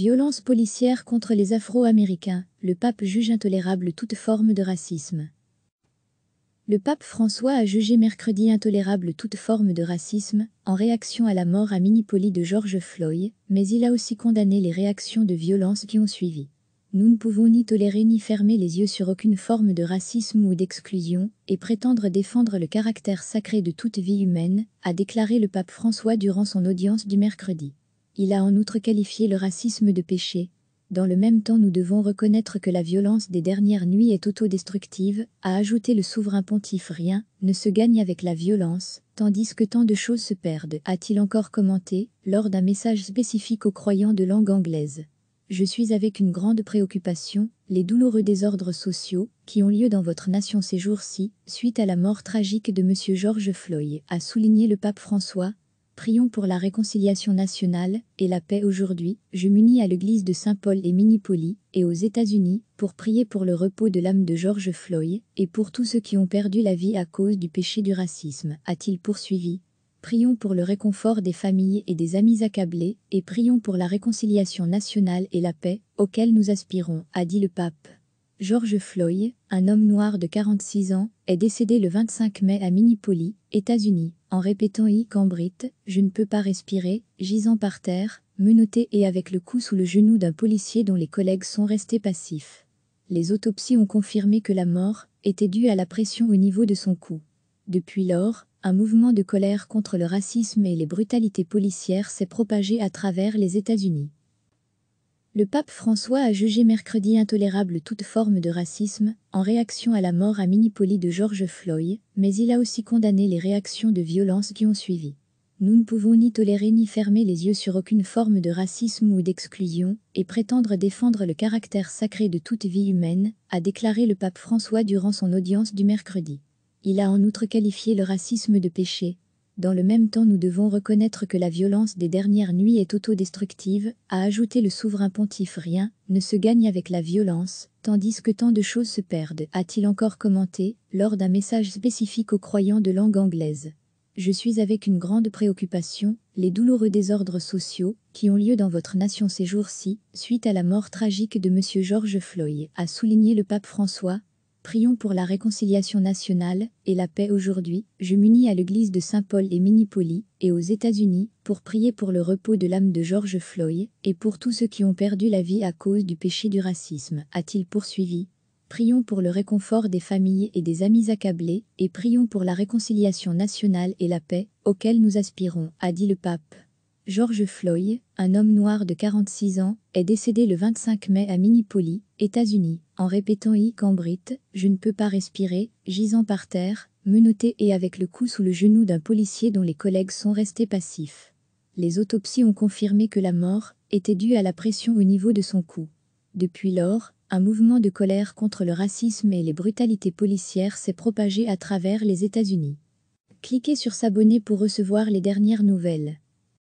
Violence policière contre les Afro-Américains, le pape juge intolérable toute forme de racisme. Le pape François a jugé mercredi intolérable toute forme de racisme, en réaction à la mort à Minipoli de George Floyd, mais il a aussi condamné les réactions de violence qui ont suivi. Nous ne pouvons ni tolérer ni fermer les yeux sur aucune forme de racisme ou d'exclusion, et prétendre défendre le caractère sacré de toute vie humaine, a déclaré le pape François durant son audience du mercredi. Il a en outre qualifié le racisme de péché. Dans le même temps, nous devons reconnaître que la violence des dernières nuits est autodestructive, a ajouté le souverain pontife. Rien ne se gagne avec la violence, tandis que tant de choses se perdent, a-t-il encore commenté, lors d'un message spécifique aux croyants de langue anglaise. Je suis avec une grande préoccupation, les douloureux désordres sociaux qui ont lieu dans votre nation ces jours-ci, suite à la mort tragique de M. Georges Floyd, a souligné le pape François, Prions pour la réconciliation nationale et la paix aujourd'hui. Je m'unis à l'église de Saint-Paul et Minipoli et aux États-Unis pour prier pour le repos de l'âme de George Floyd et pour tous ceux qui ont perdu la vie à cause du péché du racisme, a-t-il poursuivi. Prions pour le réconfort des familles et des amis accablés et prions pour la réconciliation nationale et la paix auxquelles nous aspirons, a dit le pape. George Floyd, un homme noir de 46 ans, est décédé le 25 mai à Minneapolis, États-Unis, en répétant I cambrite, je ne peux pas respirer, gisant par terre, menotté et avec le cou sous le genou d'un policier dont les collègues sont restés passifs. Les autopsies ont confirmé que la mort était due à la pression au niveau de son cou. Depuis lors, un mouvement de colère contre le racisme et les brutalités policières s'est propagé à travers les États-Unis. Le pape François a jugé mercredi intolérable toute forme de racisme, en réaction à la mort à Minipoli de George Floyd, mais il a aussi condamné les réactions de violence qui ont suivi. Nous ne pouvons ni tolérer ni fermer les yeux sur aucune forme de racisme ou d'exclusion, et prétendre défendre le caractère sacré de toute vie humaine, a déclaré le pape François durant son audience du mercredi. Il a en outre qualifié le racisme de péché, dans le même temps, nous devons reconnaître que la violence des dernières nuits est autodestructive, a ajouté le souverain pontife. Rien ne se gagne avec la violence, tandis que tant de choses se perdent, a-t-il encore commenté, lors d'un message spécifique aux croyants de langue anglaise. Je suis avec une grande préoccupation, les douloureux désordres sociaux qui ont lieu dans votre nation ces jours-ci, suite à la mort tragique de M. George Floyd, a souligné le pape François, Prions pour la réconciliation nationale et la paix aujourd'hui. Je m'unis à l'église de Saint-Paul et Minipoli et aux États-Unis pour prier pour le repos de l'âme de George Floyd et pour tous ceux qui ont perdu la vie à cause du péché du racisme, a-t-il poursuivi. Prions pour le réconfort des familles et des amis accablés et prions pour la réconciliation nationale et la paix auxquelles nous aspirons, a dit le pape. George Floyd, un homme noir de 46 ans, est décédé le 25 mai à Minneapolis, États-Unis, en répétant I Cambrit, je ne peux pas respirer, gisant par terre, menotté et avec le cou sous le genou d'un policier dont les collègues sont restés passifs. Les autopsies ont confirmé que la mort était due à la pression au niveau de son cou. Depuis lors, un mouvement de colère contre le racisme et les brutalités policières s'est propagé à travers les États-Unis. Cliquez sur s'abonner pour recevoir les dernières nouvelles.